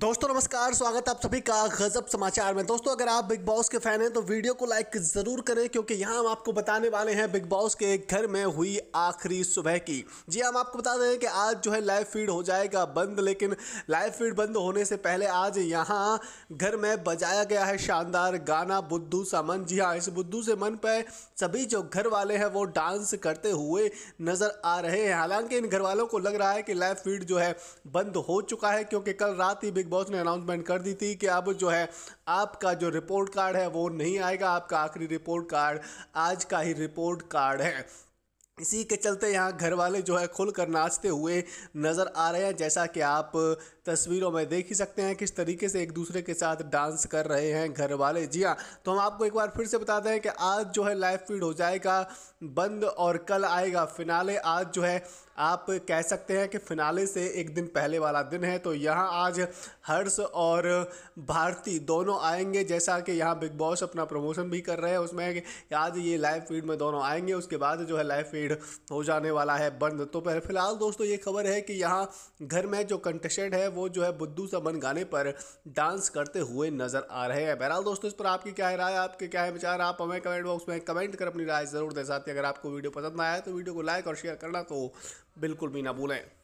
दोस्तों नमस्कार स्वागत आप सभी का गजब समाचार में दोस्तों अगर आप बिग बॉस के फैन हैं तो वीडियो को लाइक जरूर करें क्योंकि यहाँ हम आपको बताने वाले हैं बिग बॉस के घर में हुई आखिरी सुबह की जी हाँ, हम आपको बता दें कि आज जो है लाइव फीड हो जाएगा बंद लेकिन लाइव फीड बंद होने से पहले आज यहाँ घर में बजाया गया है शानदार गाना बुद्धू सा मन जी हाँ इस बुद्धू से मन पर सभी जो घर वाले हैं वो डांस करते हुए नजर आ रहे हैं हालांकि इन घर वालों को लग रहा है कि लाइव फीड जो है बंद हो चुका है क्योंकि कल रात ही बिग बॉस ने अनाउंसमेंट कर दी थी कि अब जो है आपका जो रिपोर्ट कार्ड है वो नहीं आएगा आपका आखिरी रिपोर्ट कार्ड आज का ही रिपोर्ट कार्ड है इसी के चलते यहाँ घर वाले जो है खुल कर नाचते हुए नज़र आ रहे हैं जैसा कि आप तस्वीरों में देख ही सकते हैं किस तरीके से एक दूसरे के साथ डांस कर रहे हैं घर वाले जी हाँ तो हम आपको एक बार फिर से बता दें कि आज जो है लाइव फीड हो जाएगा बंद और कल आएगा फिनाले आज जो है आप कह सकते हैं कि फिनाले से एक दिन पहले वाला दिन है तो यहाँ आज हर्ष और भारती दोनों आएंगे जैसा कि यहाँ बिग बॉस अपना प्रमोशन भी कर रहे हैं उसमें आज ये लाइव फीड में दोनों आएंगे उसके बाद जो है लाइव फीड हो जाने वाला है बंद तो पहले फिलहाल दोस्तों ये खबर है कि यहाँ घर में जो कंटेस्टेंट है वो जो है बुद्धू सा बन गाने पर डांस करते हुए नजर आ रहे हैं बहरहाल दोस्तों इस पर आपकी क्या है राय आपके क्या है विचार आप हमें कमेंट बॉक्स में कमेंट कर अपनी राय ज़रूर दें साथ ही अगर आपको वीडियो पसंद आया तो वीडियो को लाइक और शेयर करना तो बिल्कुल भी ना भूलें